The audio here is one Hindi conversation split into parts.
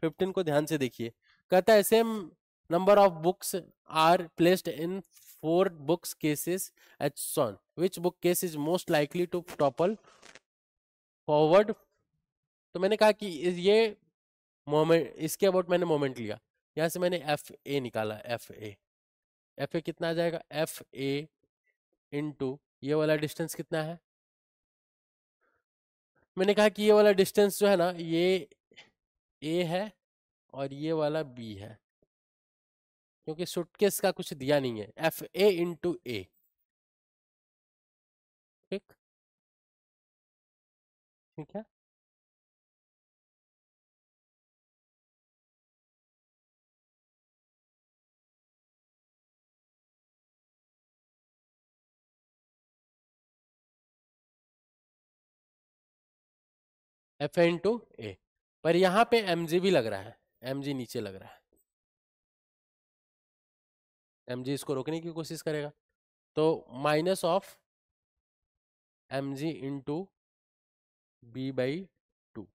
फिफ्टीन को ध्यान से देखिए कहता है same number of books are placed in four books cases H shown which book case is most likely to topple forward तो मैंने कहा कि ये मोमेंट इसके अबाउट मैंने मोमेंट लिया यहाँ से मैंने एफ ए निकाला एफ ए एफ ए कितना आ जाएगा एफ ए इंटू ये वाला डिस्टेंस कितना है मैंने कहा कि ये वाला डिस्टेंस जो है ना ये ए है और ये वाला बी है क्योंकि सुटकेस का कुछ दिया नहीं है एफ ए इंटू ए ठीक ठीक है एफ ए इंटू ए पर यहां पे एम भी लग रहा है एम नीचे लग रहा है एम इसको रोकने की कोशिश करेगा तो minus of M G into B by two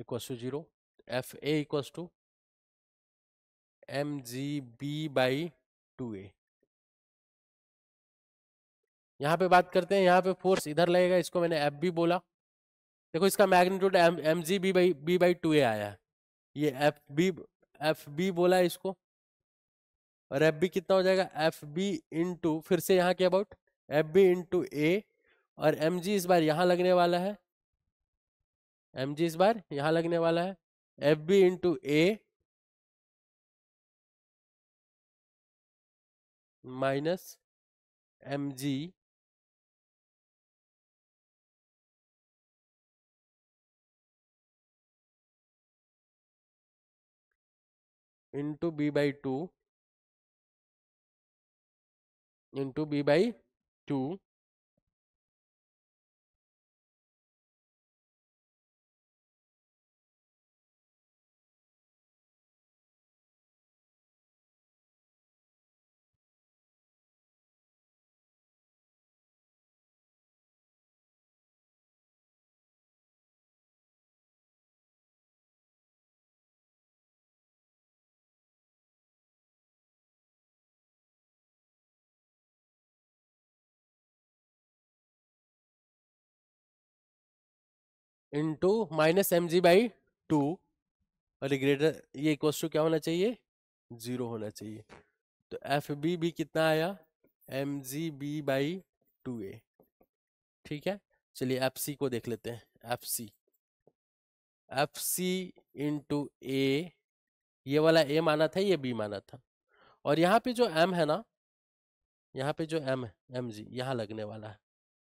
equals to zero F A equals to M G B by two A यहाँ पे बात करते हैं यहाँ पे फोर्स इधर लगेगा इसको मैंने एफ बी बोला देखो इसका magnitude M M G B by B by two A आया है ये एफ बी एफ बी बोला इसको और एफ बी कितना हो जाएगा एफ बी इंटू फिर से यहाँ के about F B into A और एम जी इस बार यहाँ लगने वाला है एम जी इस बार यहाँ लगने वाला है F B into A minus M G into b by 2 into b by 2 into minus M G by two और ग्रेटर ये इक्वल टू क्या होना चाहिए जीरो होना चाहिए तो एफ बी भी कितना आया M G B by two A ठीक है चलिए एफ सी को देख लेते हैं F C F C into A ये वाला ए माना था ये बी माना था और यहाँ पे जो एम है ना यहाँ पे जो एम है एम जी यहाँ लगने वाला है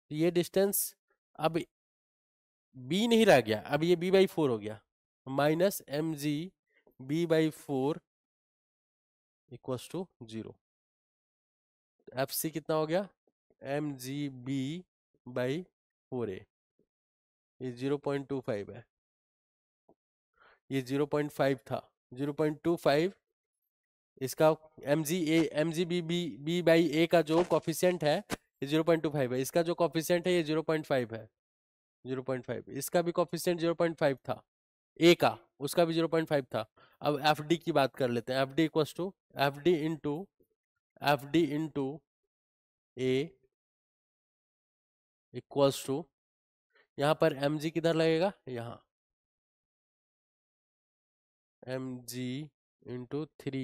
तो ये डिस्टेंस अब बी नहीं रह गया अब ये बी बाई फोर हो गया minus M G B by four equal to zero F C कितना हो गया M G B by four A ये जीरो पॉइंट टू फाइव है ये जीरो पॉइंट फाइव था जीरो पॉइंट टू फाइव इसका M G A M G B B B by A का जो कॉफिशियंट है ये जीरो पॉइंट टू फाइव है इसका जो कॉफिशियंट है ये जीरो पॉइंट फाइव है जीरो पॉइंट फाइव इसका भी कॉफिशियंट जीरो पॉइंट फाइव था ए का उसका भी जीरो पॉइंट फाइव था अब एफ डी की बात कर लेते हैं F D equals to F D to F D into A equals to यहाँ पर एम जी किधर लगेगा यहाँ M G into three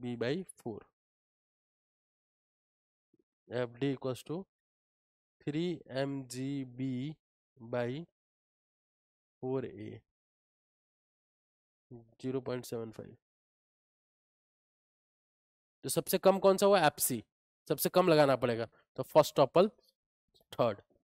B by four F D equals to three M G B by four A zero point seven five तो सबसे कम कौन सा हुआ एप्सी सबसे कम लगाना पड़ेगा तो फर्स्ट ऑपल थर्ड